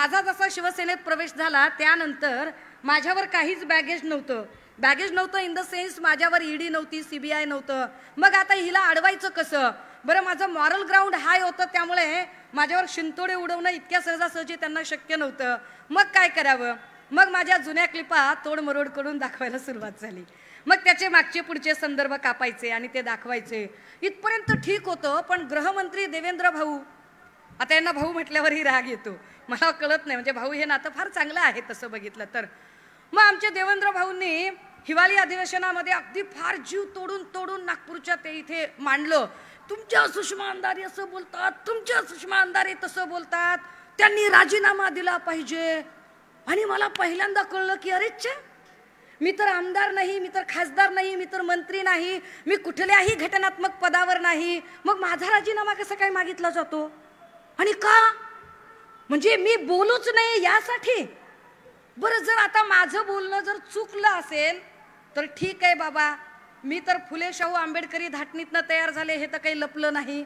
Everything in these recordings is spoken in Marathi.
माझा जसा शिवसेनेत प्रवेश झाला त्यानंतर माझ्यावर काहीच बॅगेज नव्हतं बॅगेज नव्हतं इन द सेन्स माझ्यावर ईडी e नव्हती सी बी आय नव्हतं मग आता हिला अडवायचं कसं बरं माझं मॉरल ग्राउंड हाय होतं त्यामुळे माझ्यावर शिंतोडे उडवणं इतक्या सहजासहजी त्यांना शक्य नव्हतं मग काय करावं मग माझ्या जुन्या क्लिपा तोडमरोड करून दाखवायला सुरुवात झाली मग त्याचे मागचे पुढचे संदर्भ कापायचे आणि ते दाखवायचे इथपर्यंत ठीक होतं पण गृहमंत्री देवेंद्र भाऊ आता यांना भाऊ म्हटल्यावरही राग येतो मला कळत नाही म्हणजे भाऊ हे नातं फार चांगलं आहे तसं बघितलं तर मग आमच्या देवेंद्र भाऊंनी हिवाळी अधिवेशनामध्ये अगदी फार जीव तोडून तोडून नागपूरच्या ते इथे मांडलं तुमच्या सुषमा अंधारे असं बोलतात तुमच्या सुषमा अंधारे तसं बोलतात त्यांनी राजीनामा दिला पाहिजे आणि मला पहिल्यांदा कळलं की अरेच मी तर आमदार नाही मी तर खासदार नाही मी तर मंत्री नाही मी कुठल्याही घटनात्मक पदावर नाही मग माझा राजीनामा कसा काय मागितला जातो आणि का म्हणजे मी बोलूच नाही यासाठी बरं जर आता माझं बोलणं जर चुकलं असेल तर ठीक आहे बाबा मी तर फुले शाहू आंबेडकरी धाटणीतनं तयार झाले हे तर काही लपलं नाही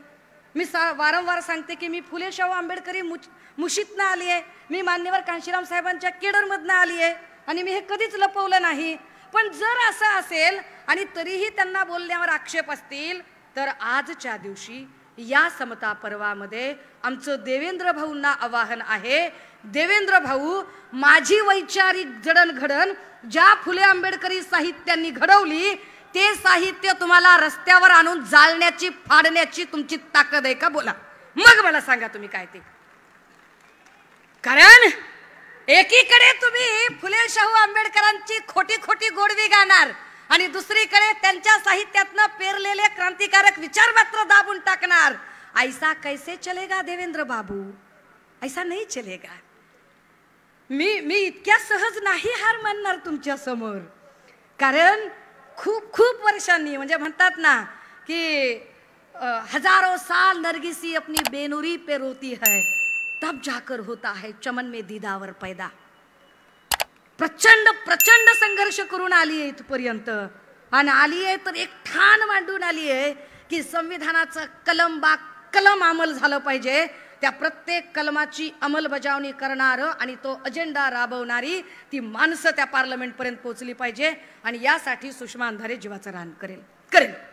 मी सा वारंवार सांगते की मी फुले शाहू आंबेडकरी मुच मुशीतनं आली आहे मी मान्यवर कांशीराम साहेबांच्या केडरमधनं आली आहे आणि मी हे कधीच लपवलं नाही पण जर असं असेल आणि तरीही त्यांना बोलण्यावर आक्षेप असतील तर आजच्या दिवशी या समता पर्वामध्ये आमचं देवेंद्र भाऊंना आवाहन आहे देवेंद्र भाऊ माझी वैचारिक जडणघडण ज्या फुले आंबेडकरी साहित्यांनी घडवली ते साहित्य तुम्हाला रस्त्यावर आणून जाळण्याची फाडण्याची तुमची ताकद आहे का बोला मग मला सांगा तुम्ही काय ते कारण एकीकडे तुम्ही फुले शाहू आंबेडकरांची खोटी खोटी गोडवी गाणार आणि दुसरीकडे त्यांच्या साहित्यातनं पेरलेले क्रांतिकारक विचार मात्र दाबून टाकणार ऐसा कैसे चलेगा देवेंद्र बाबू ऐसा नाही चलेगा मी मी इतक्या सहज नाही हार मानणार तुमच्या समोर कारण खूप खूप वर्षांनी म्हणजे म्हणतात ना की हजारो साल नरगिसी अपनी बेनुरी पे रोती है तब जाकर होता है चमन में दीदावर पैदा प्रचंड प्रचंड संघर्ष करून आली आहे इथपर्यंत आणि आली आहे तर एक ठाण मांडून आली आहे की संविधानाचं कलम बा कलम अंमल झालं पाहिजे त्या प्रत्येक कलमाची अंमलबजावणी करणार आणि तो अजेंडा राबवणारी ती माणसं त्या पार्लमेंटपर्यंत पोहोचली पाहिजे आणि यासाठी सुषमा अंधारे जीवाचं रान करेल करेल